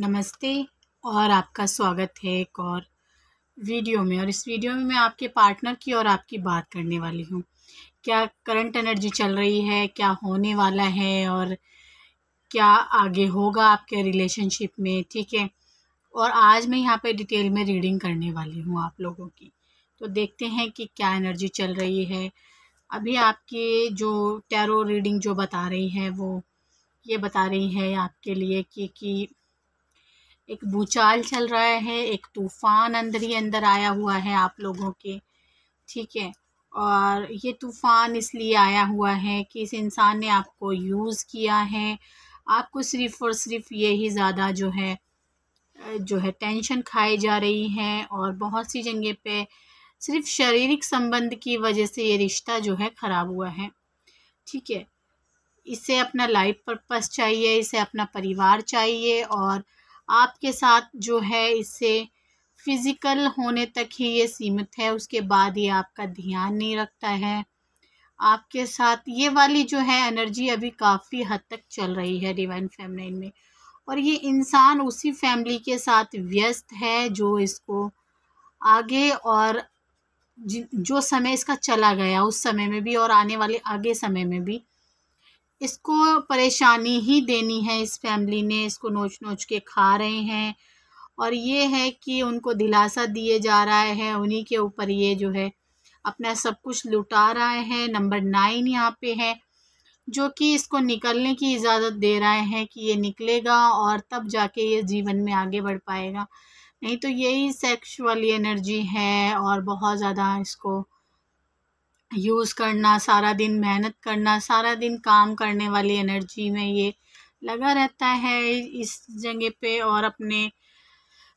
नमस्ते और आपका स्वागत है एक और वीडियो में और इस वीडियो में मैं आपके पार्टनर की और आपकी बात करने वाली हूँ क्या करंट एनर्जी चल रही है क्या होने वाला है और क्या आगे होगा आपके रिलेशनशिप में ठीक है और आज मैं यहाँ पे डिटेल में रीडिंग करने वाली हूँ आप लोगों की तो देखते हैं कि क्या एनर्जी चल रही है अभी आपके जो टैरो रीडिंग जो बता रही है वो ये बता रही है आपके लिए कि कि एक भूचाल चल रहा है एक तूफ़ान अंदर ही अंदर आया हुआ है आप लोगों के ठीक है और ये तूफ़ान इसलिए आया हुआ है कि इस इंसान ने आपको यूज़ किया है आपको सिर्फ़ और सिर्फ ये ही ज़्यादा जो है जो है टेंशन खाई जा रही है और बहुत सी जगह पे सिर्फ शारीरिक संबंध की वजह से ये रिश्ता जो है ख़राब हुआ है ठीक है इसे अपना लाइफ पर्पस चाहिए इसे अपना परिवार चाहिए और आपके साथ जो है इससे फिज़िकल होने तक ही ये सीमित है उसके बाद ये आपका ध्यान नहीं रखता है आपके साथ ये वाली जो है एनर्जी अभी काफ़ी हद तक चल रही है डिवाइन फैमिली में और ये इंसान उसी फैमिली के साथ व्यस्त है जो इसको आगे और जो समय इसका चला गया उस समय में भी और आने वाले आगे समय में भी इसको परेशानी ही देनी है इस फैमिली ने इसको नोच नोच के खा रहे हैं और ये है कि उनको दिलासा दिए जा रहा है उन्हीं के ऊपर ये जो है अपना सब कुछ लुटा रहा है नंबर नाइन यहाँ पे है जो कि इसको निकलने की इजाज़त दे रहा है कि ये निकलेगा और तब जाके ये जीवन में आगे बढ़ पाएगा नहीं तो यही सेक्सुअल एनर्जी है और बहुत ज़्यादा इसको यूज़ करना सारा दिन मेहनत करना सारा दिन काम करने वाली एनर्जी में ये लगा रहता है इस जगह पे और अपने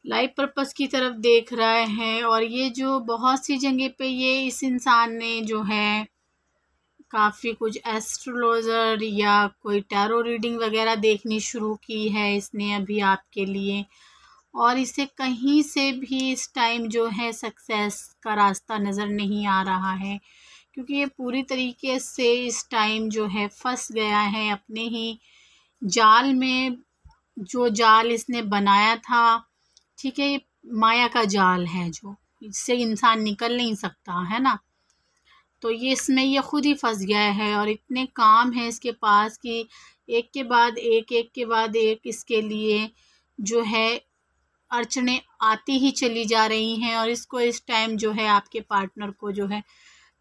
लाइफ पर्पस की तरफ देख रहा है और ये जो बहुत सी जगह पे ये इस इंसान ने जो है काफ़ी कुछ एस्ट्रोलॉजर या कोई टैरो रीडिंग वगैरह देखनी शुरू की है इसने अभी आपके लिए और इसे कहीं से भी इस टाइम जो है सक्सेस का रास्ता नज़र नहीं आ रहा है क्योंकि ये पूरी तरीके से इस टाइम जो है फंस गया है अपने ही जाल में जो जाल इसने बनाया था ठीक है ये माया का जाल है जो इससे इंसान निकल नहीं सकता है ना तो ये इसमें ये खुद ही फंस गया है और इतने काम हैं इसके पास कि एक के बाद एक एक के बाद एक इसके लिए जो है अड़चने आती ही चली जा रही हैं और इसको इस टाइम जो है आपके पार्टनर को जो है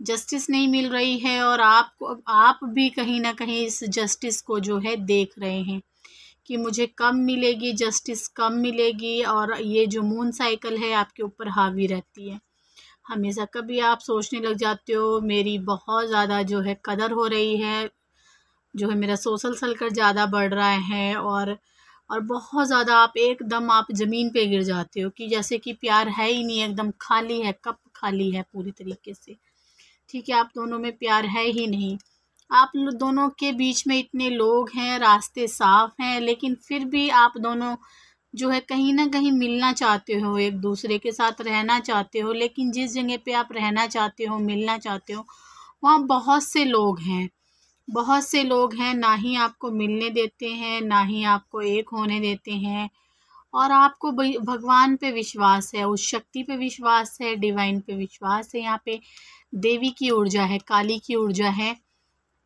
जस्टिस नहीं मिल रही है और आप आप भी कहीं ना कहीं इस जस्टिस को जो है देख रहे हैं कि मुझे कम मिलेगी जस्टिस कम मिलेगी और ये जो मून साइकिल है आपके ऊपर हावी रहती है हमेशा कभी आप सोचने लग जाते हो मेरी बहुत ज़्यादा जो है कदर हो रही है जो है मेरा सोशल सर्कल ज़्यादा बढ़ रहा है और और बहुत ज़्यादा आप एकदम आप ज़मीन पे गिर जाते हो कि जैसे कि प्यार है ही नहीं एकदम खाली है कप खाली है पूरी तरीके से ठीक है आप दोनों में प्यार है ही नहीं आप दोनों के बीच में इतने लोग हैं रास्ते साफ हैं लेकिन फिर भी आप दोनों जो है कहीं ना कहीं मिलना चाहते हो एक दूसरे के साथ रहना चाहते हो लेकिन जिस जगह पे आप रहना चाहते हो मिलना चाहते हो वहाँ बहुत से लोग हैं बहुत से लोग हैं ना ही आपको मिलने देते हैं ना ही आपको एक होने देते हैं और आपको भगवान पे विश्वास है उस शक्ति पे विश्वास है डिवाइन पे विश्वास है यहाँ पे देवी की ऊर्जा है काली की ऊर्जा है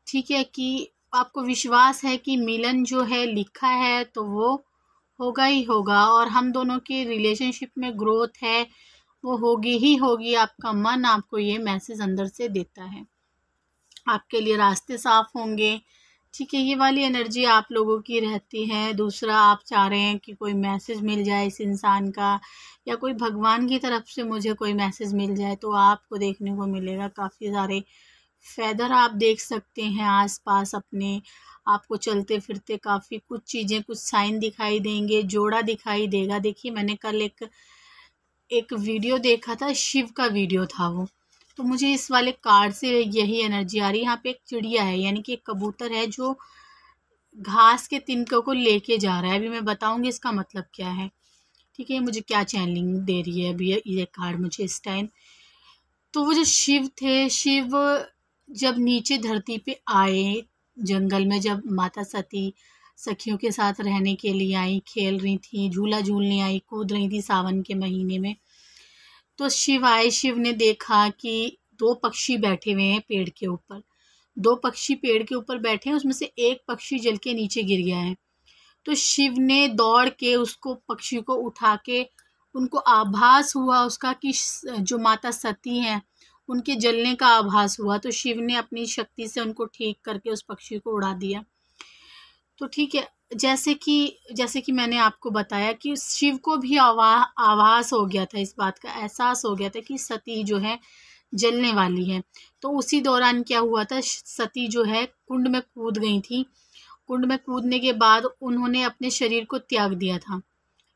ठीक है कि आपको विश्वास है कि मिलन जो है लिखा है तो वो होगा ही होगा और हम दोनों के रिलेशनशिप में ग्रोथ है वो होगी ही होगी आपका मन आपको ये मैसेज अंदर से देता है आपके लिए रास्ते साफ होंगे ठीक है ये वाली एनर्जी आप लोगों की रहती है दूसरा आप चाह रहे हैं कि कोई मैसेज मिल जाए इस इंसान का या कोई भगवान की तरफ से मुझे कोई मैसेज मिल जाए तो आपको देखने को मिलेगा काफ़ी सारे फैदर आप देख सकते हैं आसपास अपने आपको चलते फिरते काफ़ी कुछ चीज़ें कुछ साइन दिखाई देंगे जोड़ा दिखाई देगा देखिए मैंने कल एक एक वीडियो देखा था शिव का वीडियो था वो तो मुझे इस वाले कार्ड से यही एनर्जी आ रही है यहाँ पे एक चिड़िया है यानी कि एक कबूतर है जो घास के तिनकों को लेके जा रहा है अभी मैं बताऊँगी इसका मतलब क्या है ठीक है मुझे क्या चैनलिंग दे रही है अभी ये कार्ड मुझे इस टाइम तो वो जो शिव थे शिव जब नीचे धरती पे आए जंगल में जब माता सती सखियों के साथ रहने के लिए आई खेल रही थी झूला झूलने आई कूद रही थी सावन के महीने में तो शिवाय शिव ने देखा कि दो पक्षी बैठे हुए हैं पेड़ के ऊपर दो पक्षी पेड़ के ऊपर बैठे हैं उसमें से एक पक्षी जल के नीचे गिर गया है तो शिव ने दौड़ के उसको पक्षी को उठा के उनको आभास हुआ उसका कि जो माता सती हैं उनके जलने का आभास हुआ तो शिव ने अपनी शक्ति से उनको ठीक करके उस पक्षी को उड़ा दिया तो ठीक है जैसे कि जैसे कि मैंने आपको बताया कि शिव को भी आवा आवास हो गया था इस बात का एहसास हो गया था कि सती जो है जलने वाली है तो उसी दौरान क्या हुआ था सती जो है कुंड में कूद गई थी कुंड में कूदने के बाद उन्होंने अपने शरीर को त्याग दिया था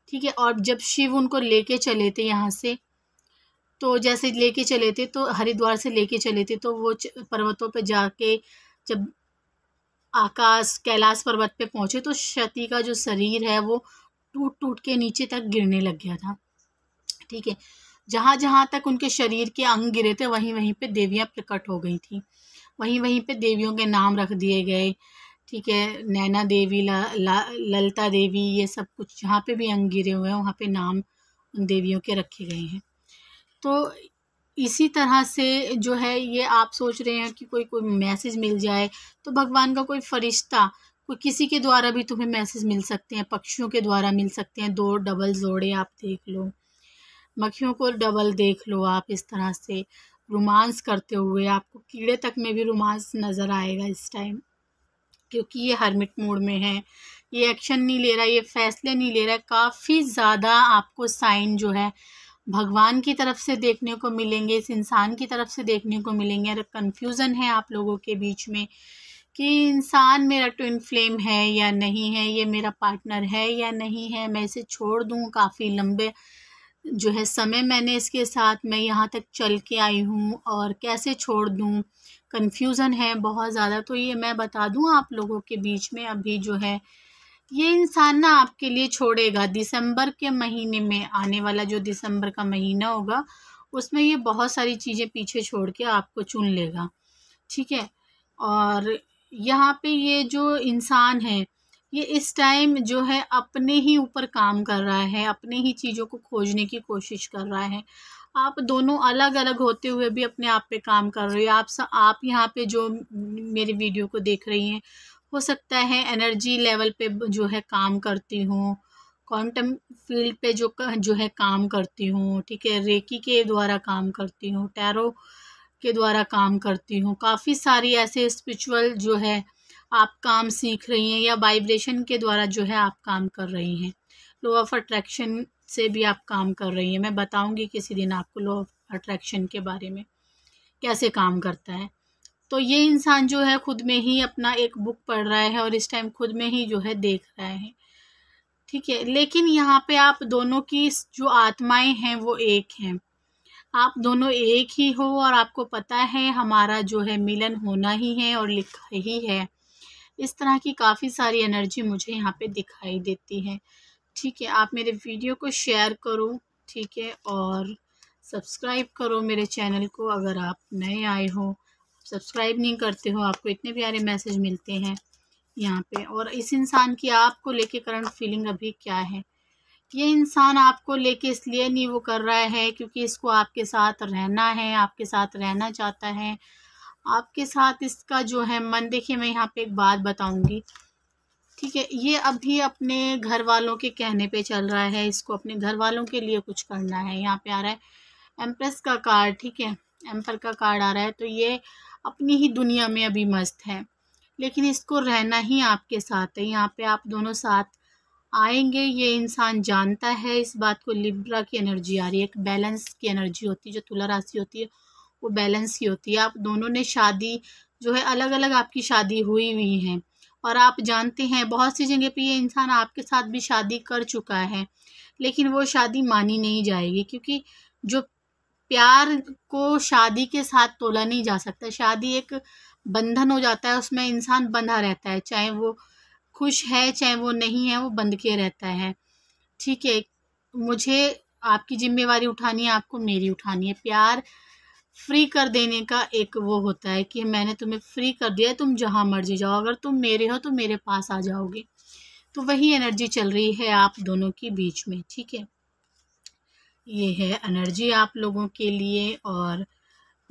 ठीक है और जब शिव उनको लेके चले थे यहाँ से तो जैसे लेके चले थे तो हरिद्वार से लेके चले थे तो वो पर्वतों पे जाके जब आकाश कैलाश पर्वत पे पहुँचे तो क्षति का जो शरीर है वो टूट टूट के नीचे तक गिरने लग गया था ठीक है जहाँ जहाँ तक उनके शरीर के अंग गिरे थे वहीं वहीं पे देवियाँ प्रकट हो गई थी वहीं वहीं पे देवियों के नाम रख दिए गए ठीक है नैना देवी ल, ल, ललता देवी ये सब कुछ जहाँ पे भी अंग गिरे हुए हैं वहाँ पे नाम उन देवियों के रखे गए हैं तो इसी तरह से जो है ये आप सोच रहे हैं कि कोई कोई मैसेज मिल जाए तो भगवान का कोई फरिश्ता कोई किसी के द्वारा भी तुम्हें मैसेज मिल सकते हैं पक्षियों के द्वारा मिल सकते हैं दो डबल जोड़े आप देख लो मक्खियों को डबल देख लो आप इस तरह से रोमांस करते हुए आपको कीड़े तक में भी रोमांस नज़र आएगा इस टाइम क्योंकि ये हर्मिट मोड में है ये एक्शन नहीं ले रहा ये फैसले नहीं ले रहा काफ़ी ज़्यादा आपको साइन जो है भगवान की तरफ से देखने को मिलेंगे इस इंसान की तरफ से देखने को मिलेंगे अगर कन्फ्यूज़न है आप लोगों के बीच में कि इंसान मेरा ट्विन फ्लेम है या नहीं है ये मेरा पार्टनर है या नहीं है मैं इसे छोड़ दूँ काफ़ी लंबे जो है समय मैंने इसके साथ मैं यहाँ तक चल के आई हूँ और कैसे छोड़ दूँ कन्फ्यूज़न है बहुत ज़्यादा तो ये मैं बता दूँ आप लोगों के बीच में अभी जो है ये इंसान ना आपके लिए छोड़ेगा दिसंबर के महीने में आने वाला जो दिसंबर का महीना होगा उसमें ये बहुत सारी चीज़ें पीछे छोड़ के आपको चुन लेगा ठीक है और यहाँ पे ये जो इंसान है ये इस टाइम जो है अपने ही ऊपर काम कर रहा है अपने ही चीज़ों को खोजने की कोशिश कर रहा है आप दोनों अलग अलग होते हुए भी अपने आप पे काम कर रहे हो आप सा, आप यहाँ पे जो मेरी वीडियो को देख रही हैं हो सकता है एनर्जी लेवल पे जो है काम करती हूँ क्वांटम फील्ड पे जो जो है काम करती हूँ ठीक है रेकी के द्वारा काम करती हूँ टैरो के द्वारा काम करती हूँ काफ़ी सारी ऐसे स्पिरिचुअल जो है आप काम सीख रही हैं या वाइब्रेशन के द्वारा जो है आप काम कर रही हैं लो ऑफ अट्रैक्शन से भी आप काम कर रही हैं मैं बताऊंगी किसी दिन आपको लो ऑफ अट्रैक्शन के बारे में कैसे काम करता है तो ये इंसान जो है खुद में ही अपना एक बुक पढ़ रहा है और इस टाइम खुद में ही जो है देख रहा है ठीक है लेकिन यहाँ पे आप दोनों की जो आत्माएं हैं वो एक हैं आप दोनों एक ही हो और आपको पता है हमारा जो है मिलन होना ही है और लिखा ही है इस तरह की काफ़ी सारी एनर्जी मुझे यहाँ पे दिखाई देती है ठीक है आप मेरे वीडियो को शेयर करो ठीक है और सब्सक्राइब करो मेरे चैनल को अगर आप नए आए हो सब्सक्राइब नहीं करते हो आपको इतने प्यारे मैसेज मिलते हैं यहाँ पे और इस इंसान की आपको लेके करंट फीलिंग अभी क्या है ये इंसान आपको लेके इसलिए नहीं वो कर रहा है क्योंकि इसको आपके साथ रहना है आपके साथ रहना चाहता है आपके साथ इसका जो है मन देखिए मैं यहाँ पे एक बात बताऊंगी ठीक है ये अभी अपने घर वालों के कहने पे चल रहा है इसको अपने घर वालों के लिए कुछ करना है यहाँ पे आ रहा है एम्प्रेस का कार्ड ठीक है एम्पर का कार्ड आ रहा है तो ये अपनी ही दुनिया में अभी मस्त है लेकिन इसको रहना ही आपके साथ है यहाँ पे आप दोनों साथ आएंगे ये इंसान जानता है इस बात को लिब्रा की एनर्जी आ रही है एक बैलेंस की एनर्जी होती है जो तुला राशि होती है वो बैलेंस की होती है आप दोनों ने शादी जो है अलग अलग आपकी शादी हुई हुई है और आप जानते हैं बहुत सी जगह पे ये इंसान आपके साथ भी शादी कर चुका है लेकिन वो शादी मानी नहीं जाएगी क्योंकि जो प्यार को शादी के साथ तोला नहीं जा सकता शादी एक बंधन हो जाता है उसमें इंसान बंधा रहता है चाहे वो खुश है चाहे वो नहीं है वो बंध के रहता है ठीक है मुझे आपकी जिम्मेवारी उठानी है आपको मेरी उठानी है प्यार फ्री कर देने का एक वो होता है कि मैंने तुम्हें फ्री कर दिया है तुम जहाँ मर्जी जाओ अगर तुम मेरे हो तो मेरे पास आ जाओगे तो वही एनर्जी चल रही है आप दोनों के बीच में ठीक है ये है एनर्जी आप लोगों के लिए और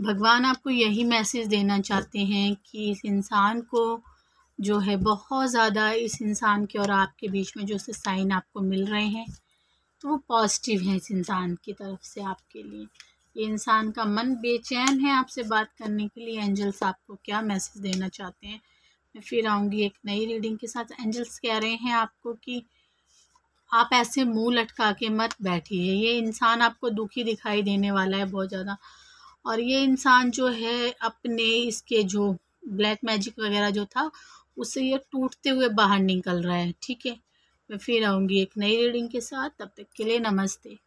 भगवान आपको यही मैसेज देना चाहते हैं कि इस इंसान को जो है बहुत ज़्यादा इस इंसान के और आपके बीच में जो से साइन आपको मिल रहे हैं तो वो पॉजिटिव हैं इस इंसान की तरफ से आपके लिए ये इंसान का मन बेचैन है आपसे बात करने के लिए एंजल्स आपको क्या मैसेज देना चाहते हैं मैं फिर आऊँगी एक नई रीडिंग के साथ एंजल्स कह रहे हैं आपको कि आप ऐसे मुंह लटका के मत बैठिए ये इंसान आपको दुखी दिखाई देने वाला है बहुत ज़्यादा और ये इंसान जो है अपने इसके जो ब्लैक मैजिक वगैरह जो था उससे ये टूटते हुए बाहर निकल रहा है ठीक है मैं फिर आऊँगी एक नई रीडिंग के साथ तब तक के लिए नमस्ते